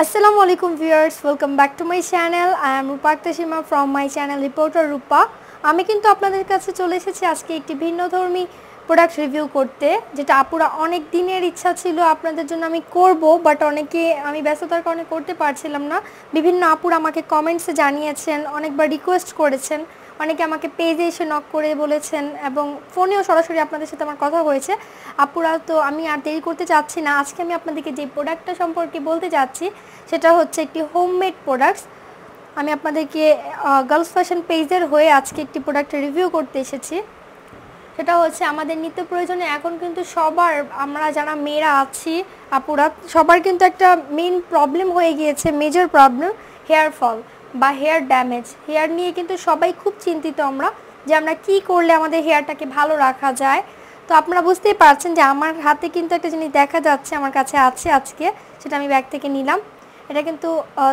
Assalamu alaikum viewers welcome back to my channel I am Rupa Aktashima from my channel reporter Rupa আমি কিন্তু আপনাদের কাছে চলে এসেছি আজকে একটি ভিন্ন ধর্মী প্রোডাক্ট রিভিউ করতে যেটা আপুরা অনেক দিনের ইচ্ছা ছিল আপনাদের জন্য আমি করব বাট অনেকে আমি ব্যস্ততার কারণে করতে পারছিলাম না বিভিন্ন আপুরা আমাকে কমেন্টসে জানিয়েছেন অনেকবার রিকোয়েস্ট করেছেন অনেকে আমাকে পেজে এসে নক করে বলেছেন এবং ফোনেও সরাসরি আপনাদের সাথে আমার কথা হয়েছে আপুরা তো আমি আর দেরি করতে চাচ্ছি না আজকে আমি আপনাদেরকে যে প্রোডাক্টটা সম্পর্কে বলতে চাচ্ছি সেটা হচ্ছে একটি হোমমেড প্রোডাক্টস আমি আপনাদেরকে গার্লস ফ্যাশন পেজের হয়ে আজকে একটি প্রোডাক্ট রিভিউ করতে এসেছি সেটা হচ্ছে আমাদের নিত্য প্রয়োজনে এখন কিন্তু সবার আমরা যারা মেয়েরা আছি আপুরা সবার কিন্তু একটা মেন প্রবলেম হয়ে গিয়েছে মেজর প্রবলেম হেয়ার ফল বা হেয়ার ড্যামেজ হেয়ার নিয়ে কিন্তু সবাই খুব চিন্তিত আমরা যে আমরা কি করলে আমাদের হেয়ারটাকে ভালো রাখা যায় তো আপনারা বুঝতেই পারছেন যে আমার হাতে কিন্তু একটা জিনিস দেখা যাচ্ছে আমার কাছে আছে আজকে সেটা আমি ব্যাগ থেকে নিলাম এটা কিন্তু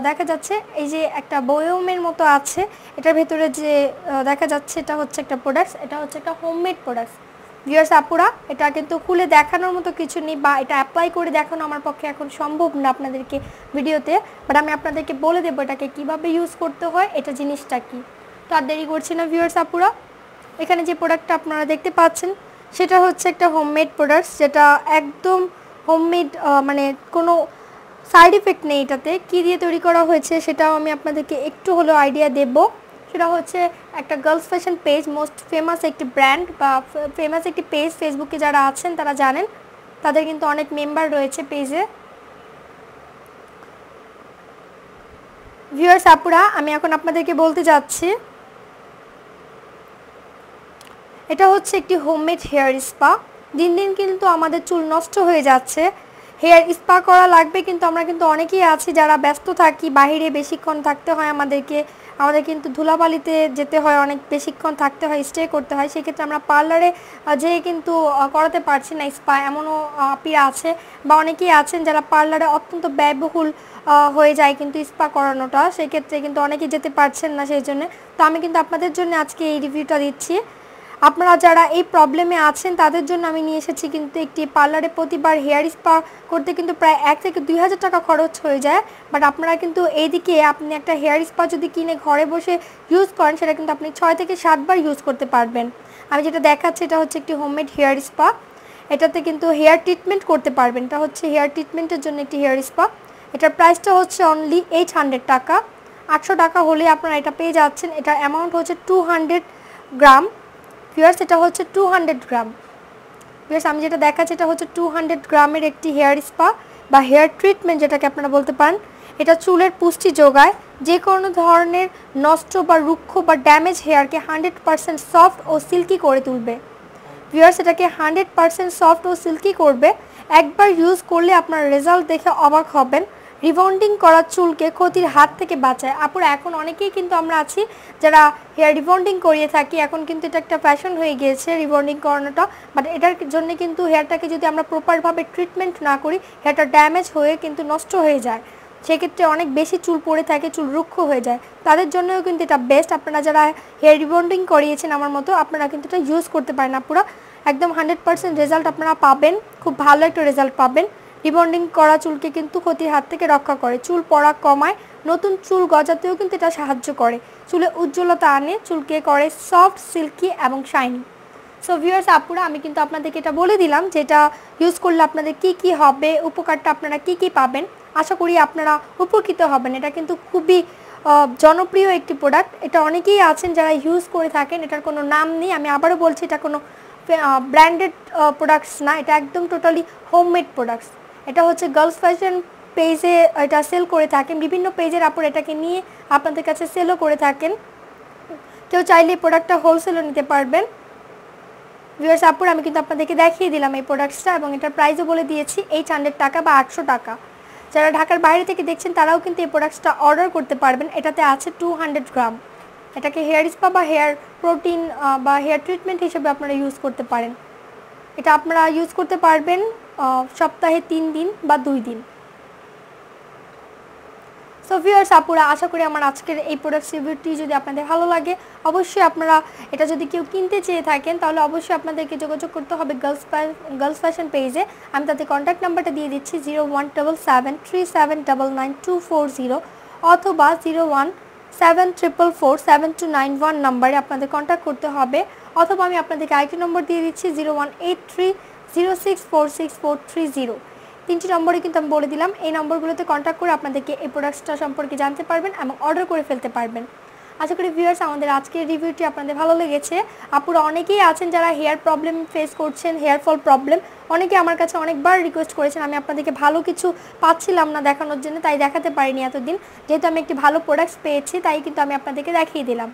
দেখা যাচ্ছে এই যে একটা বয়মের মতো আছে এটার ভেতরে যে দেখা যাচ্ছে এটা হচ্ছে একটা প্রোডাক্টস এটা হচ্ছে একটা হোমমেড প্রোডাক্টস ভিউয়ার্স আপুরা এটা কিন্তু খুলে দেখানোর মতো কিছু নেই বা এটা অ্যাপ্লাই করে দেখানো আমার পক্ষে এখন সম্ভব না আপনাদেরকে ভিডিওতে বাট আমি আপনাদেরকে বলে দেবো এটাকে কিভাবে ইউজ করতে হয় এটা জিনিসটা কি তো আর দেরি করছি না ভিউয়ার্স আপুরা এখানে যে প্রোডাক্টটা আপনারা দেখতে পাচ্ছেন সেটা হচ্ছে একটা হোমমেড প্রোডাক্টস যেটা একদম হোমমেড মানে কোনো সাইড এফেক্ট নেই এটাতে কী দিয়ে তৈরি করা হয়েছে সেটাও আমি আপনাদেরকে একটু হলেও আইডিয়া দেবো সেটা হচ্ছে একটা girls fashion page most famous একটি ব্র্যান্ড বা ফেমাস একটি পেজ ফেসবুকে যারা আছেন তারা জানেন তাদের কিন্তু অনেক মেম্বার রয়েছে পেজে ভিউয়ার্স আপুরা আমি এখন আপনাদেরকে বলতে যাচ্ছি এটা হচ্ছে একটি হোমমেড হেয়ার স্পা দিন দিন কিন্তু আমাদের চুল নষ্ট হয়ে যাচ্ছে হেয়ার স্পা করা লাগবে কিন্তু আমরা কিন্তু অনেকেই আছি যারা ব্যস্ত থাকি বাহিরে বেশিক্ষণ থাকতে হয় আমাদেরকে আমাদের কিন্তু ধুলাবালিতে যেতে হয় অনেক বেশিক্ষণ থাকতে হয় স্টে করতে হয় সেক্ষেত্রে আমরা পার্লারে যেয়ে কিন্তু করাতে পারছি না স্পা এমনও পিয়া আছে বা অনেকেই আছেন যারা পার্লারে অত্যন্ত ব্যয়বহুল হয়ে যায় কিন্তু স্পা করানোটা সেক্ষেত্রে কিন্তু অনেকে যেতে পারছেন না সেই জন্য তো আমি কিন্তু আপনাদের জন্য আজকে এই রিভিউটা দিচ্ছি আপনারা যারা এই প্রবলেমে আছেন তাদের জন্য আমি নিয়ে এসেছি কিন্তু একটি পার্লারে প্রতিবার হেয়ার স্পা করতে কিন্তু প্রায় এক থেকে দুই হাজার টাকা খরচ হয়ে যায় বাট আপনারা কিন্তু এইদিকে আপনি একটা হেয়ার স্পা যদি কিনে ঘরে বসে ইউজ করেন সেটা কিন্তু আপনি ছয় থেকে সাতবার ইউজ করতে পারবেন আমি যেটা দেখাচ্ছি এটা হচ্ছে একটি হোমমেড হেয়ার স্পা এটাতে কিন্তু হেয়ার ট্রিটমেন্ট করতে পারবেন এটা হচ্ছে হেয়ার ট্রিটমেন্টের জন্য একটি হেয়ার স্পা এটার প্রাইসটা হচ্ছে অনলি এইট হান্ড্রেড টাকা আটশো টাকা হলে আপনারা এটা পেয়ে যাচ্ছেন এটার অ্যামাউন্ট হচ্ছে টু হান্ড্রেড গ্রাম ভিউয়ার্স এটা হচ্ছে টু হান্ড্রেড গ্রাম ভিউয়ার্স আমি যেটা দেখাচ্ছি এটা হচ্ছে টু হান্ড্রেড গ্রামের একটি হেয়ার স্পা বা হেয়ার ট্রিটমেন্ট যেটাকে আপনারা বলতে পারেন এটা চুলের পুষ্টি যোগায় যে কোনো ধরনের নষ্ট বা রুক্ষ বা ড্যামেজ হেয়ারকে হান্ড্রেড পারসেন্ট সফট ও সিল্কি করে তুলবে ভিউয়ার্স এটাকে হান্ড্রেড পারসেন্ট সফট ও সিল্কি করবে একবার ইউজ করলে আপনার রেজাল্ট দেখে অবাক হবেন রিবন্ডিং করা চুলকে ক্ষতির হাত থেকে বাঁচায় আপুরা এখন অনেকেই কিন্তু আমরা আছি যারা হেয়ার রিবন্ডিং করিয়ে থাকি এখন কিন্তু এটা একটা ফ্যাশন হয়ে গিয়েছে রিবন্ডিং করানোটা বাট এটার জন্য কিন্তু হেয়ারটাকে যদি আমরা প্রপারভাবে ট্রিটমেন্ট না করি হেয়ারটা ড্যামেজ হয়ে কিন্তু নষ্ট হয়ে যায় সেক্ষেত্রে অনেক বেশি চুল পড়ে থাকে চুল রুক্ষ হয়ে যায় তাদের জন্যও কিন্তু এটা বেস্ট আপনারা যারা হেয়ার রিবন্ডিং করিয়েছেন আমার মতো আপনারা কিন্তু এটা ইউজ করতে পারেন আপুরা একদম হান্ড্রেড পার্সেন্ট রেজাল্ট আপনারা পাবেন খুব ভালো একটা রেজাল্ট পাবেন রিবন্ডিং করা চুলকে কিন্তু ক্ষতির হাত থেকে রক্ষা করে চুল পড়া কমায় নতুন চুল গজাতেও কিন্তু এটা সাহায্য করে চুলে উজ্জ্বলতা আনে চুলকে করে সফট সিল্কি এবং শাইনি সো ভিউয়ার্স আপুরা আমি কিন্তু আপনাদেরকে এটা বলে দিলাম যেটা ইউজ করলে আপনাদের কি কি হবে উপকারটা আপনারা কি কি পাবেন আশা করি আপনারা উপকৃত হবেন এটা কিন্তু খুবই জনপ্রিয় একটি প্রোডাক্ট এটা অনেকেই আছেন যারা ইউজ করে থাকেন এটার কোনো নাম নেই আমি আবারও বলছি এটা কোনো ব্র্যান্ডেড প্রোডাক্টস না এটা একদম টোটালি হোমমেড প্রোডাক্টস এটা হচ্ছে গার্লস ফ্যাশন পেজে এটা সেল করে থাকেন বিভিন্ন পেজের আপর এটাকে নিয়ে আপনাদের কাছে সেলও করে থাকেন কেউ চাইলে এই প্রোডাক্টটা হোলসেলও নিতে পারবেন ভিউয়ার্স আপুর আমি কিন্তু আপনাদেরকে দেখিয়ে দিলাম এই প্রোডাক্টসটা এবং এটার প্রাইসও বলে দিয়েছি এইট হান্ড্রেড টাকা বা আটশো টাকা যারা ঢাকার বাইরে থেকে দেখছেন তারাও কিন্তু এই প্রোডাক্টসটা অর্ডার করতে পারবেন এটাতে আছে টু হান্ড্রেড গ্রাম এটাকে হেয়ার স্পা বা হেয়ার প্রোটিন বা হেয়ার ট্রিটমেন্ট হিসেবে আপনারা ইউজ করতে পারেন এটা আপনারা ইউজ করতে পারবেন সপ্তাহে তিন দিন বা দুই দিন সো ভিউয়ার্স আপুরা আশা করি আমার আজকের এই প্রোডাক্ট রিভিউটি যদি আপনাদের ভালো লাগে অবশ্যই আপনারা এটা যদি কেউ কিনতে চেয়ে থাকেন তাহলে অবশ্যই আপনাদেরকে যোগাযোগ করতে হবে গার্লস গার্লস ফ্যাশন পেজে আমি তাদের কন্ট্যাক্ট নাম্বারটা দিয়ে দিচ্ছি zero one double seven three seven double nine two four zero অথবা zero one seven triple four seven two nine one নাম্বারে আপনাদের কন্ট্যাক্ট করতে হবে অথবা আমি আপনাদেরকে আইটি নম্বর দিয়ে দিচ্ছি zero one eight three zero six four six four three zero তিনটি নম্বরে কিন্তু আমি বলে দিলাম এই নম্বরগুলোতে কন্ট্যাক্ট করে আপনাদেরকে এই প্রোডাক্টসটা সম্পর্কে জানতে পারবেন এবং অর্ডার করে ফেলতে পারবেন আশা করি ভিউয়ার্স আমাদের আজকের রিভিউটি আপনাদের ভালো লেগেছে আপুরা অনেকেই আছেন যারা হেয়ার প্রবলেম ফেস করছেন হেয়ার ফল প্রবলেম অনেকে আমার কাছে অনেকবার রিকোয়েস্ট করেছেন আমি আপনাদেরকে ভালো কিছু পাচ্ছিলাম না দেখানোর জন্য তাই দেখাতে পারিনি এতদিন যেহেতু আমি একটি ভালো প্রোডাক্টস পেয়েছি তাই কিন্তু আমি আপনাদেরকে দেখিয়ে দিলাম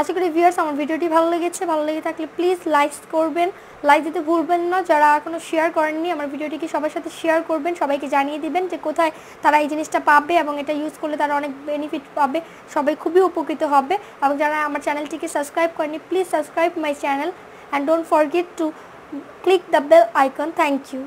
আশা করি ভিউয়ার্স আমার ভিডিওটি ভালো লেগেছে ভালো লেগে থাকলে প্লিজ লাইক করবেন লাইক দিতে ভুলবেন না যারা এখনও শেয়ার করেননি আমার ভিডিওটিকে সবার সাথে শেয়ার করবেন সবাইকে জানিয়ে দিবেন যে কোথায় তারা এই জিনিসটা পাবে এবং এটা ইউজ করলে তারা অনেক বেনিফিট পাবে সবাই খুবই উপকৃত হবে এবং যারা আমার চ্যানেলটিকে সাবস্ক্রাইব করেনি please subscribe my channel and don't forget to click the bell icon thank you